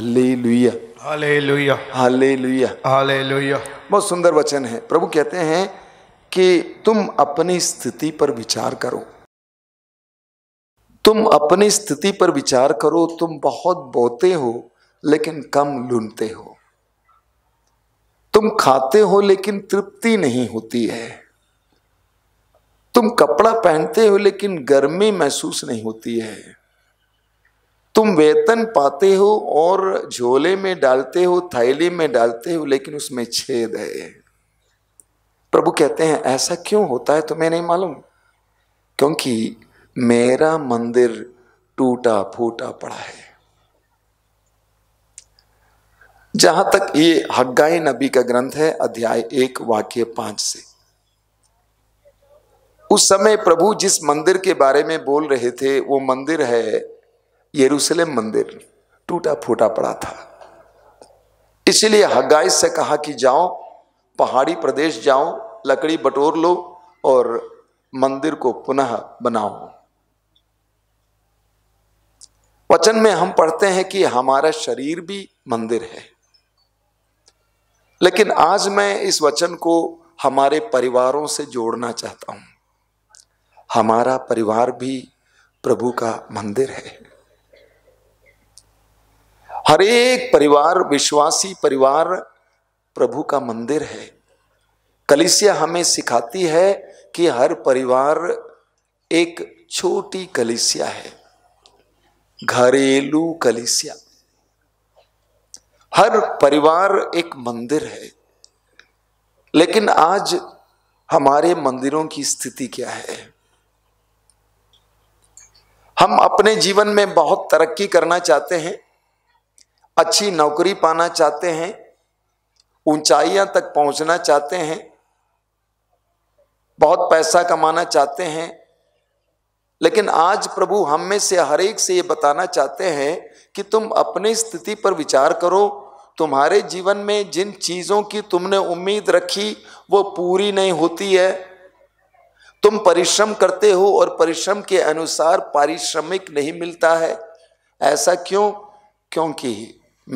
hallelujah hallelujah hallelujah hallelujah बहुत सुंदर वचन है प्रभु कहते हैं कि तुम अपनी स्थिति पर विचार करो तुम अपनी स्थिति पर विचार करो तुम बहुत बोते हो लेकिन कम लूनते हो तुम खाते हो लेकिन तृप्ति नहीं होती है तुम कपड़ा पहनते हो लेकिन गर्मी महसूस नहीं होती है तुम वेतन पाते हो और झोले में डालते हो थैली में डालते हो लेकिन उसमें छेद है प्रभु कहते हैं ऐसा क्यों होता है तुम्हें नहीं मालूम क्योंकि मेरा मंदिर टूटा फूटा पड़ा है जहां तक ये हग्गा नबी का ग्रंथ है अध्याय एक वाक्य पांच से उस समय प्रभु जिस मंदिर के बारे में बोल रहे थे वो मंदिर है यरूशलेम मंदिर टूटा फूटा पड़ा था इसलिए हगाई से कहा कि जाओ पहाड़ी प्रदेश जाओ लकड़ी बटोर लो और मंदिर को पुनः बनाओ वचन में हम पढ़ते हैं कि हमारा शरीर भी मंदिर है लेकिन आज मैं इस वचन को हमारे परिवारों से जोड़ना चाहता हूं हमारा परिवार भी प्रभु का मंदिर है हर एक परिवार विश्वासी परिवार प्रभु का मंदिर है कलिसिया हमें सिखाती है कि हर परिवार एक छोटी कलिसिया है घरेलू कलिसिया हर परिवार एक मंदिर है लेकिन आज हमारे मंदिरों की स्थिति क्या है हम अपने जीवन में बहुत तरक्की करना चाहते हैं अच्छी नौकरी पाना चाहते हैं ऊंचाइयां तक पहुंचना चाहते हैं बहुत पैसा कमाना चाहते हैं लेकिन आज प्रभु हम में से हर एक से ये बताना चाहते हैं कि तुम अपनी स्थिति पर विचार करो तुम्हारे जीवन में जिन चीज़ों की तुमने उम्मीद रखी वो पूरी नहीं होती है तुम परिश्रम करते हो और परिश्रम के अनुसार पारिश्रमिक नहीं मिलता है ऐसा क्यों क्योंकि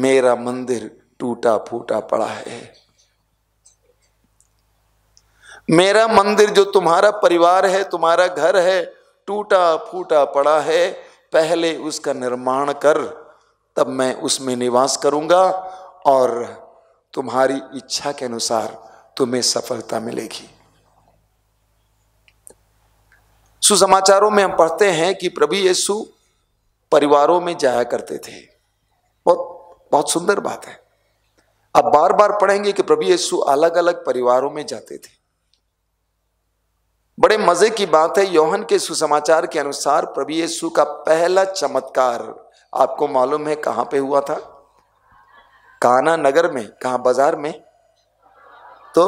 मेरा मंदिर टूटा फूटा पड़ा है मेरा मंदिर जो तुम्हारा परिवार है तुम्हारा घर है टूटा फूटा पड़ा है पहले उसका निर्माण कर तब मैं उसमें निवास करूंगा और तुम्हारी इच्छा के अनुसार तुम्हें सफलता मिलेगी सुसमाचारों में हम पढ़ते हैं कि प्रभु यीशु परिवारों में जाया करते थे बहुत बहुत सुंदर बात है अब बार बार पढ़ेंगे कि प्रभु यीशु अलग अलग परिवारों में जाते थे बड़े मजे की बात है यौहन के सुसमाचार के अनुसार प्रभु यीशु का पहला चमत्कार आपको मालूम है कहां पे हुआ था काना नगर में कहा बाजार में तो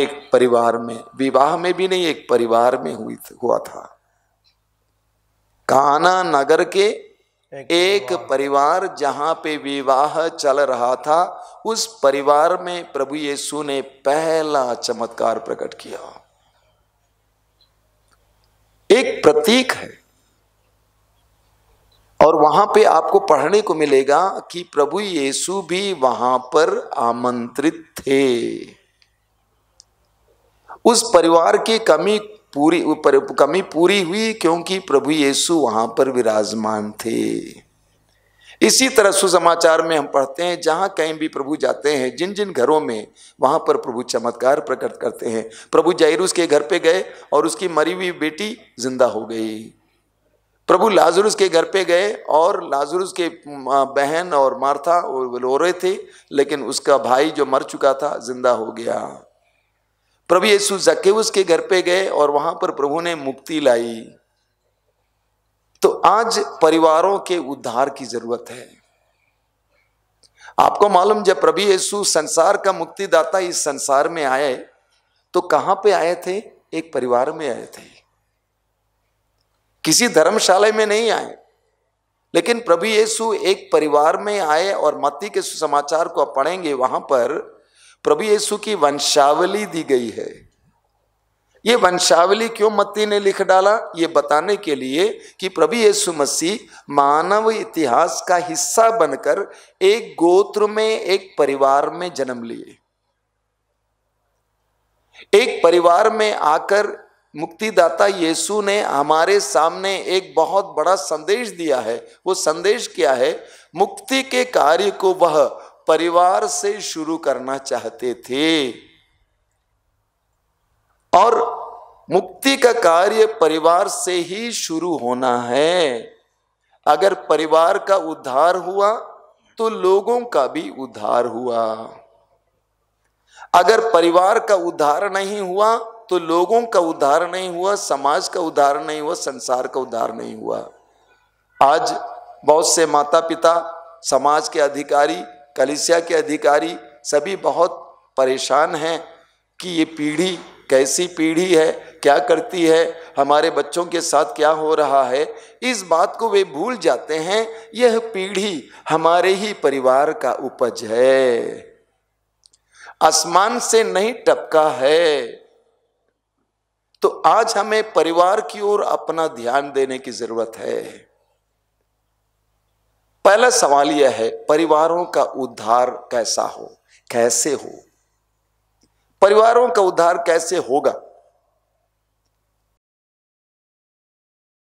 एक परिवार में विवाह में भी नहीं एक परिवार में हुई हुआ था काना नगर के एक परिवार जहाँ पे विवाह चल रहा था उस परिवार में प्रभु यीशु ने पहला चमत्कार प्रकट किया एक प्रतीक है और वहां पे आपको पढ़ने को मिलेगा कि प्रभु यीशु भी वहां पर आमंत्रित थे उस परिवार की कमी पूरी पर, कमी पूरी हुई क्योंकि प्रभु यीशु वहाँ पर विराजमान थे इसी तरह सुसमाचार में हम पढ़ते हैं जहाँ कहीं भी प्रभु जाते हैं जिन जिन घरों में वहाँ पर प्रभु चमत्कार प्रकट करते हैं प्रभु जयरूस के घर पे गए और उसकी मरी हुई बेटी जिंदा हो गई प्रभु लाजरुस के घर पे गए और लाजरुस के बहन और मार्था वो रो रहे थे लेकिन उसका भाई जो मर चुका था जिंदा हो गया प्रभु यीशु जकेउस के घर पे गए और वहां पर प्रभु ने मुक्ति लाई तो आज परिवारों के उद्धार की जरूरत है आपको मालूम जब प्रभु यीशु संसार का मुक्तिदाता इस संसार में आए तो कहां पे आए थे एक परिवार में आए थे किसी धर्मशाला में नहीं आए लेकिन प्रभु यीशु एक परिवार में आए और मत्ती के सुसमाचार को पढ़ेंगे वहां पर प्रभु येसु की वंशावली दी गई है ये वंशावली क्यों मत्ती ने लिख डाला ये बताने के लिए कि प्रभु येसु मसीह मानव इतिहास का हिस्सा बनकर एक गोत्र में एक परिवार में जन्म लिए एक परिवार में आकर मुक्तिदाता येसु ने हमारे सामने एक बहुत बड़ा संदेश दिया है वो संदेश क्या है मुक्ति के कार्य को वह परिवार से शुरू करना चाहते थे और मुक्ति का कार्य परिवार से ही शुरू होना है अगर परिवार का उद्धार हुआ तो लोगों का भी उद्धार हुआ अगर परिवार का उद्धार नहीं हुआ तो लोगों का उद्धार नहीं हुआ समाज का उद्धार नहीं हुआ संसार का उद्धार नहीं हुआ आज बहुत से माता पिता समाज के अधिकारी कलिसिया के अधिकारी सभी बहुत परेशान हैं कि ये पीढ़ी कैसी पीढ़ी है क्या करती है हमारे बच्चों के साथ क्या हो रहा है इस बात को वे भूल जाते हैं यह पीढ़ी हमारे ही परिवार का उपज है आसमान से नहीं टपका है तो आज हमें परिवार की ओर अपना ध्यान देने की जरूरत है पहला सवाल यह है परिवारों का उद्धार कैसा हो कैसे हो परिवारों का उद्धार कैसे होगा